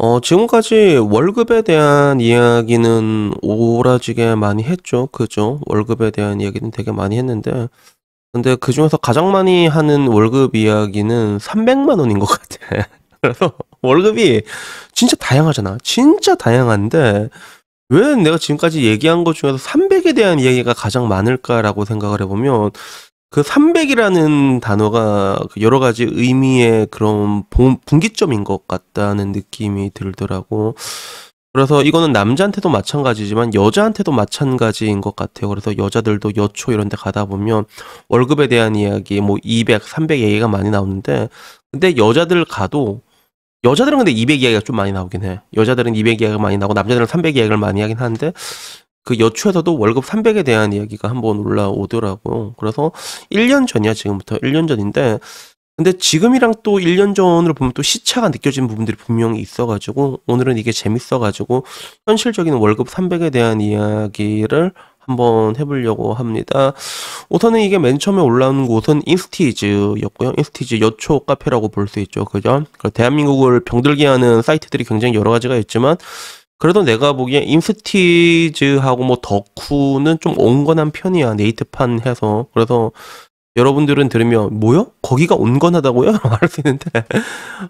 어, 지금까지 월급에 대한 이야기는 오라지게 많이 했죠. 그죠? 월급에 대한 이야기는 되게 많이 했는데. 근데 그 중에서 가장 많이 하는 월급 이야기는 300만 원인 것 같아. 그래서 월급이 진짜 다양하잖아. 진짜 다양한데, 왜 내가 지금까지 얘기한 것 중에서 300에 대한 이야기가 가장 많을까라고 생각을 해보면, 그 300이라는 단어가 여러 가지 의미의 그런 분기점인 것 같다는 느낌이 들더라고. 그래서 이거는 남자한테도 마찬가지지만 여자한테도 마찬가지인 것 같아요. 그래서 여자들도 여초 이런 데 가다 보면 월급에 대한 이야기, 뭐 200, 300 얘기가 많이 나오는데 근데 여자들 가도 여자들은 근데 200 이야기가 좀 많이 나오긴 해. 여자들은 200 이야기가 많이 나오고 남자들은 300 이야기를 많이 하긴 하는데 그여초에서도 월급 300에 대한 이야기가 한번 올라오더라고요. 그래서 1년 전이야, 지금부터. 1년 전인데, 근데 지금이랑 또 1년 전으로 보면 또 시차가 느껴지는 부분들이 분명히 있어가지고, 오늘은 이게 재밌어가지고, 현실적인 월급 300에 대한 이야기를 한번 해보려고 합니다. 우선은 이게 맨 처음에 올라온 곳은 인스티즈였고요. 인스티즈 여초 카페라고 볼 수 있죠. 그죠? 그 대한민국을 병들게 하는 사이트들이 굉장히 여러 가지가 있지만, 그래도 내가 보기엔 인스티즈하고 뭐 덕후는 좀 온건한 편이야 네이트판 해서 그래서 여러분들은 들으면 뭐요? 거기가 온건하다고요? 말할 수 있는데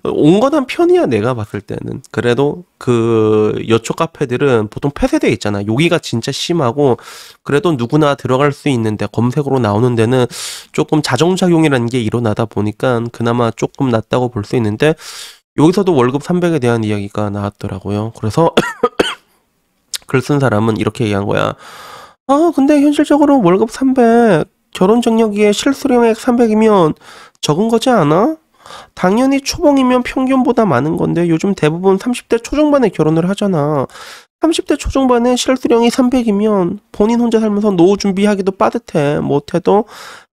온건한 편이야 내가 봤을 때는 그래도 그 여초 카페들은 보통 폐쇄돼 있잖아 여기가 진짜 심하고 그래도 누구나 들어갈 수 있는데 검색으로 나오는 데는 조금 자정작용이라는 게 일어나다 보니까 그나마 조금 낫다고 볼 수 있는데 여기서도 월급 300에 대한 이야기가 나왔더라고요. 그래서 글 쓴 사람은 이렇게 얘기한 거야. 아, 근데 현실적으로 월급 300, 결혼 적력기에 실수령액 300이면 적은 거지 않아? 당연히 초봉이면 평균보다 많은 건데 요즘 대부분 30대 초중반에 결혼을 하잖아. 30대 초중반에 실수령이 300이면 본인 혼자 살면서 노후 준비하기도 빠듯해 못해도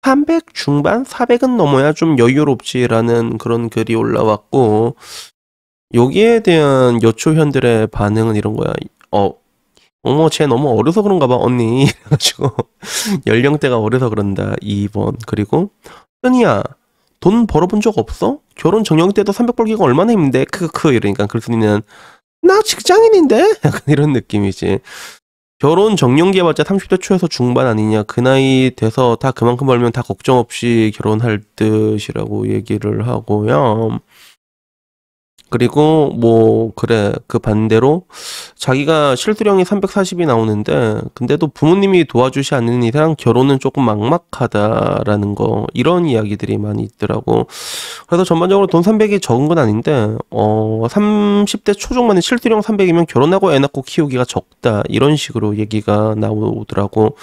300 중반 400은 넘어야 좀 여유롭지라는 그런 글이 올라왔고 여기에 대한 여초현들의 반응은 이런 거야. 어, 어머 쟤 너무 어려서 그런가 봐 언니 그래가지고 연령대가 어려서 그런다 2번 그리고 흔이야 돈 벌어본 적 없어? 결혼 정령 때도 300 벌기가 얼마나 힘든데 크크크 이러니까 글쓴이는 나 직장인인데? 약간 이런 느낌이지. 결혼 정년기해봤자 30대 초에서 중반 아니냐. 그 나이 돼서 다 그만큼 벌면 다 걱정 없이 결혼할 듯이라고 얘기를 하고요. 그리고 뭐 그래 그 반대로 자기가 실수령이 340이 나오는데 근데도 부모님이 도와주지 않는 이상 결혼은 조금 막막하다라는 거 이런 이야기들이 많이 있더라고 그래서 전반적으로 돈 300이 적은 건 아닌데 어 30대 초중반에 실수령 300이면 결혼하고 애 낳고 키우기가 적다 이런 식으로 얘기가 나오더라고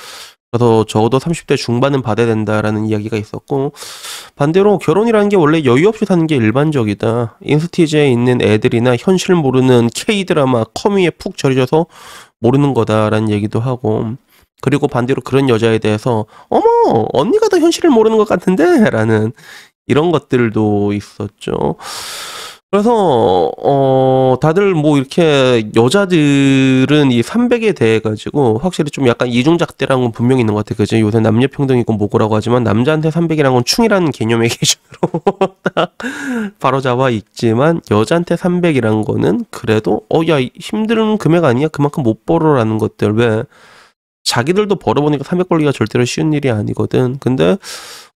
그래서 적어도 30대 중반은 받아야 된다라는 이야기가 있었고 반대로 결혼이라는 게 원래 여유 없이 사는 게 일반적이다. 인스티지에 있는 애들이나 현실 모르는 K 드라마 커뮤에 푹 절여져서 모르는 거다라는 얘기도 하고 그리고 반대로 그런 여자에 대해서 어머 언니가 더 현실을 모르는 것 같은데라는 이런 것들도 있었죠. 그래서 어 다들 뭐 이렇게 여자들은 이 300에 대해 가지고 확실히 좀 약간 이중작대라는건 분명히 있는 것 같아. 요 그지? 요새 남녀 평등이고 뭐고라고 하지만 남자한테 300이란 건 충이라는 개념의 기준으로 바로 잡아 있지만 여자한테 300이란 거는 그래도 어 야 힘든 금액 아니야. 그만큼 못 벌어라는 것들 왜 자기들도 벌어보니까 300 벌기가 절대로 쉬운 일이 아니거든. 근데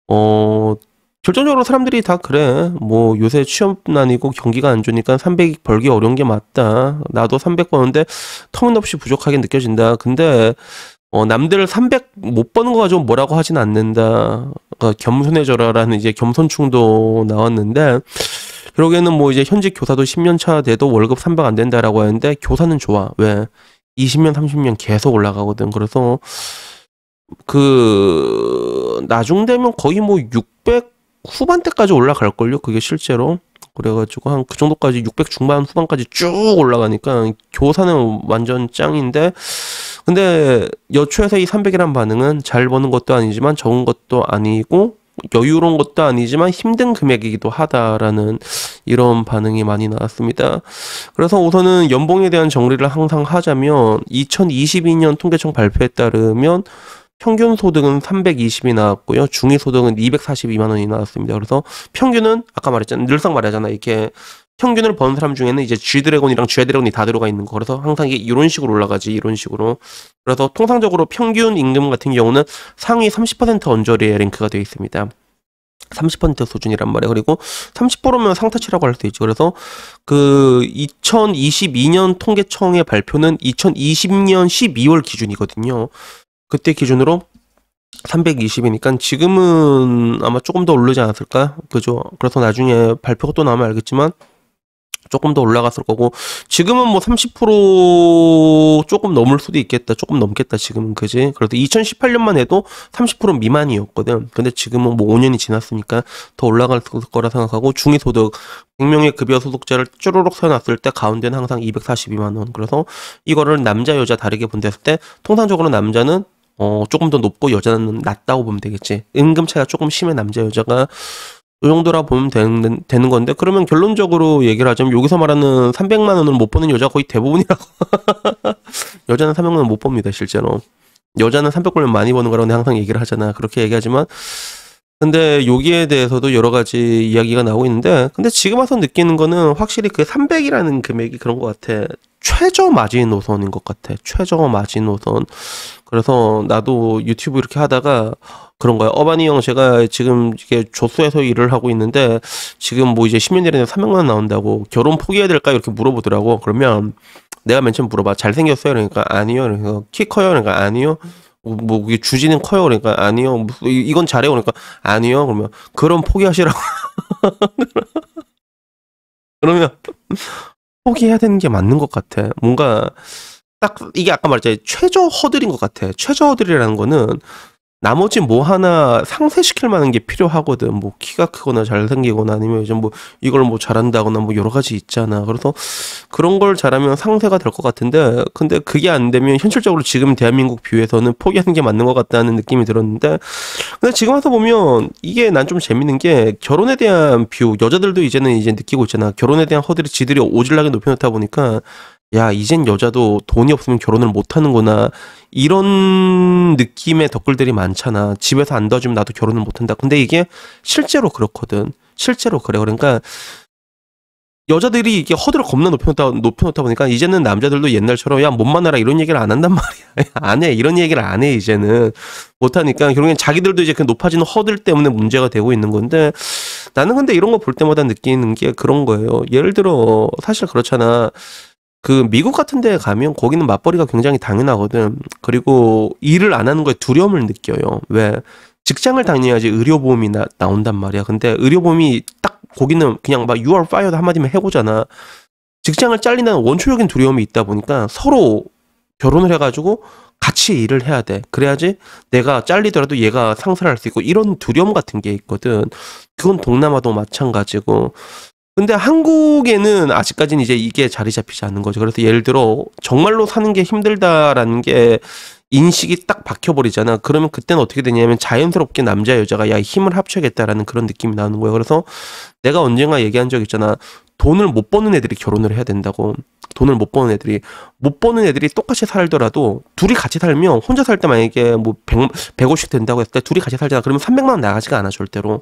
어 결정적으로 사람들이 다 그래. 뭐 요새 취업난이고 경기가 안 좋으니까 300 벌기 어려운 게 맞다. 나도 300 버는데 터무니없이 부족하게 느껴진다. 근데 어, 남들 300 못 버는 거 가지고 뭐라고 하진 않는다. 그러니까 겸손해져라라는 이제 겸손충도 나왔는데 그러기에는뭐 이제 현직 교사도 10년 차 돼도 월급 300 안 된다라고 하는데 교사는 좋아. 왜? 20년, 30년 계속 올라가거든. 그래서 그 나중 되면 거의 뭐 6, 후반대까지 올라갈걸요? 그게 실제로. 그래가지고 한 그 정도까지 600 중반 후반까지 쭉 올라가니까 교사는 완전 짱인데 근데 여초에서 이 300이란 반응은 잘 버는 것도 아니지만 적은 것도 아니고 여유로운 것도 아니지만 힘든 금액이기도 하다라는 이런 반응이 많이 나왔습니다. 그래서 우선은 연봉에 대한 정리를 항상 하자면 2022년 통계청 발표에 따르면 평균 소득은 320이 나왔고요. 중위 소득은 242만 원이 나왔습니다. 그래서 평균은 아까 말했잖아요. 늘상 말하잖아. 이렇게 평균을 번 사람 중에는 이제 G 드래곤이랑 G 드래곤이 다 들어가 있는 거. 그래서 항상 이게 이런 식으로 올라가지. 이런 식으로. 그래서 통상적으로 평균 임금 같은 경우는 상위 30% 언저리에 랭크가 되어 있습니다. 30% 수준이란 말이에요. 그리고 30%면 상타치라고 할 수 있죠. 그래서 그 2022년 통계청의 발표는 2020년 12월 기준이거든요. 그때 기준으로 320이니까 지금은 아마 조금 더 오르지 않았을까? 그죠? 그래서 나중에 발표가 또 나오면 알겠지만 조금 더 올라갔을 거고 지금은 뭐 30% 조금 넘을 수도 있겠다. 조금 넘겠다. 지금은 그지? 그래도 2018년만 해도 30% 미만이었거든. 근데 지금은 뭐 5년이 지났으니까 더 올라갈 거라 생각하고 중위소득 100명의 급여 소득자를 쭈루룩 세워놨을 때 가운데는 항상 242만 원. 그래서 이거를 남자 여자 다르게 분대했을 때 통상적으로 남자는 어, 조금 더 높고 여자는 낮다고 보면 되겠지. 임금 차이가 조금 심해 남자 여자가 이 정도라 보면 되는, 되는 건데 그러면 결론적으로 얘기를 하자면 여기서 말하는 300만 원을 못 버는 여자 거의 대부분이라고 여자는 300만 원못봅니다 실제로 여자는 300불 많이 버는 거라고 항상 얘기를 하잖아 그렇게 얘기하지만 근데 여기에 대해서도 여러 가지 이야기가 나오고 있는데 근데 지금 와서 느끼는 거는 확실히 그 300이라는 금액이 그런 것 같아 최저 마지노선인 것 같아. 최저 마지노선. 그래서 나도 유튜브 이렇게 하다가 그런 거야. 어바니 형 제가 지금 이게 조수에서 일을 하고 있는데 지금 뭐 이제 10년 내내 300만 나온다고 결혼 포기해야 될까 이렇게 물어보더라고. 그러면 내가 맨 처음 물어봐. 잘생겼어요? 그러니까 아니요. 그러니까 키 커요? 그러니까 아니요. 뭐, 뭐 이게 주지는 커요? 그러니까 아니요. 이건 잘해요? 그러니까 아니요. 그러면 그럼 포기하시라고. 그러면 포기해야 되는 게 맞는 것 같아. 뭔가 딱 이게 아까 말했잖아 요 최저 허들인 것 같아. 최저 허들이라는 거는 나머지 뭐 하나 상쇄시킬 만한 게 필요하거든. 뭐 키가 크거나 잘생기거나 아니면 이즘뭐 이걸 뭐 잘한다거나 뭐 여러 가지 있잖아. 그래서 그런 걸 잘하면 상쇄가 될 것 같은데 근데 그게 안 되면 현실적으로 지금 대한민국 비유에서는 포기하는 게 맞는 것 같다는 느낌이 들었는데 근데 지금 와서 보면 이게 난 좀 재밌는 게 결혼에 대한 비유 여자들도 이제는 이제 느끼고 있잖아. 결혼에 대한 허들이 지들이 오질나게 높여놓다 보니까 야, 이젠 여자도 돈이 없으면 결혼을 못 하는구나. 이런 느낌의 댓글들이 많잖아. 집에서 안 도와주면 나도 결혼을 못 한다. 근데 이게 실제로 그렇거든. 실제로 그래. 그러니까 여자들이 이게 허들을 겁나 높여놓다, 높여놓다 보니까 이제는 남자들도 옛날처럼 야, 못 만나라 이런 얘기를 안 한단 말이야. 안 해. 이런 얘기를 안 해, 이제는. 못하니까 결국엔 자기들도 이제 그 높아지는 허들 때문에 문제가 되고 있는 건데 나는 근데 이런 거 볼 때마다 느끼는 게 그런 거예요. 예를 들어, 사실 그렇잖아. 그 미국 같은 데 가면 거기는 맞벌이가 굉장히 당연하거든. 그리고 일을 안 하는 거에 두려움을 느껴요. 왜? 직장을 다녀야지 의료보험이 나, 나온단 말이야. 근데 의료보험이 딱 거기는 그냥 막 you are fired 한마디면 해고잖아. 직장을 잘린다는 원초적인 두려움이 있다 보니까 서로 결혼을 해가지고 같이 일을 해야 돼. 그래야지 내가 잘리더라도 얘가 상사를 할 수 있고 이런 두려움 같은 게 있거든. 그건 동남아도 마찬가지고 근데 한국에는 아직까지는 이제 이게 자리 잡히지 않는 거죠. 그래서 예를 들어 정말로 사는 게 힘들다라는 게 인식이 딱 박혀버리잖아. 그러면 그때는 어떻게 되냐면 자연스럽게 남자 여자가 야 힘을 합쳐야겠다라는 그런 느낌이 나는 오 거예요. 그래서 내가 언젠가 얘기한 적 있잖아. 돈을 못 버는 애들이 결혼을 해야 된다고. 돈을 못 버는 애들이 못 버는 애들이 똑같이 살더라도 둘이 같이 살면 혼자 살 때 만약에 뭐 100, 150 된다고 했을 때 둘이 같이 살잖아. 그러면 300만 원 나가지가 않아 절대로.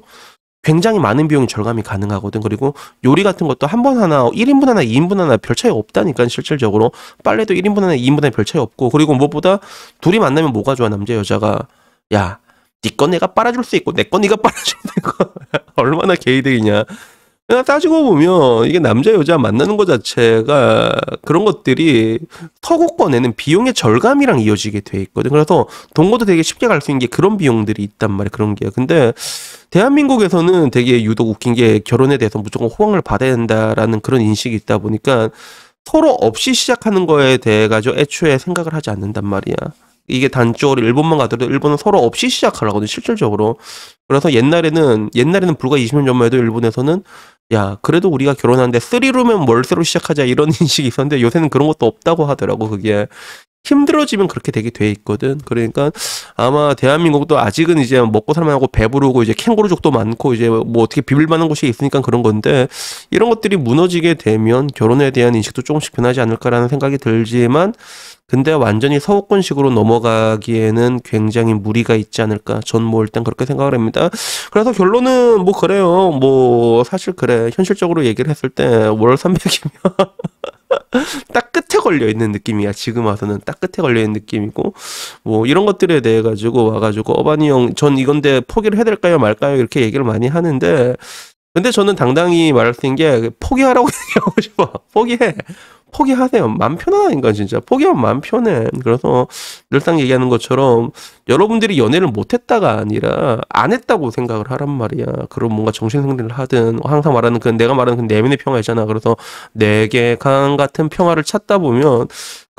굉장히 많은 비용이 절감이 가능하거든. 그리고 요리 같은 것도 한 번 하나, 1인분 하나, 2인분 하나 별 차이 없다니까, 실질적으로. 빨래도 1인분 하나, 2인분 하나 별 차이 없고. 그리고 무엇보다 둘이 만나면 뭐가 좋아, 남자, 여자가. 야, 니건 네 내가 빨아줄 수 있고, 내건 네가 빨아준다는 거. 얼마나 개이득이냐. 따지고 보면 이게 남자 여자 만나는 것 자체가 그런 것들이 터고 꺼내는 비용의 절감이랑 이어지게 돼 있거든. 그래서 동거도 되게 쉽게 갈 수 있는 게 그런 비용들이 있단 말이야. 그런 게. 근데 대한민국에서는 되게 유독 웃긴 게 결혼에 대해서 무조건 호황을 받아야 된다라는 그런 인식이 있다 보니까 서로 없이 시작하는 거에 대해 가지고 애초에 생각을 하지 않는단 말이야. 이게 단적으로 일본만 가더라도 일본은 서로 없이 시작하려거든 실질적으로 그래서 옛날에는 옛날에는 불과 20년 전만 해도 일본에서는 야, 그래도 우리가 결혼하는데 쓰리룸은 월세로 시작하자 이런 인식이 있었는데 요새는 그런 것도 없다고 하더라고, 그게. 힘들어지면 그렇게 되게 돼 있거든. 그러니까 아마 대한민국도 아직은 이제 먹고 살만하고 배부르고 이제 캥거루족도 많고 이제 뭐 어떻게 비빌만한 곳이 있으니까 그런 건데 이런 것들이 무너지게 되면 결혼에 대한 인식도 조금씩 변하지 않을까라는 생각이 들지만 근데 완전히 서구권식으로 넘어가기에는 굉장히 무리가 있지 않을까. 전 뭐 일단 그렇게 생각을 합니다. 그래서 결론은 뭐 그래요. 뭐 사실 그래. 현실적으로 얘기를 했을 때 월 300이면 딱 끝에 걸려 있는 느낌이야. 지금 와서는 딱 끝에 걸려 있는 느낌이고 뭐 이런 것들에 대해 가지고 와 가지고 어반이 형전 이건데 포기를 해야 될까요 말까요 이렇게 얘기를 많이 하는데 근데 저는 당당히 말할 수 있는 게 포기하라고 얘기하고 싶어. 포기해. 포기하세요. 맘 편하다니까 진짜 포기하면 맘 편해. 그래서 늘상 얘기하는 것처럼 여러분들이 연애를 못했다가 아니라 안 했다고 생각을 하란 말이야. 그럼 뭔가 정신승리를 하든 항상 말하는 그 내가 말하는 그 내면의 평화 있잖아. 그래서 내게 강 같은 평화를 찾다 보면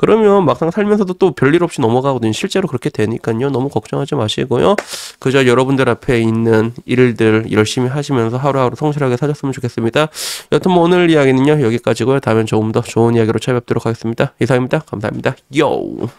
그러면 막상 살면서도 또 별일 없이 넘어가거든요. 실제로 그렇게 되니까요. 너무 걱정하지 마시고요. 그저 여러분들 앞에 있는 일들 열심히 하시면서 하루하루 성실하게 사셨으면 좋겠습니다. 여튼 뭐 오늘 이야기는요. 여기까지고요. 다음엔 조금 더 좋은 이야기로 찾아뵙도록 하겠습니다. 이상입니다. 감사합니다. 요!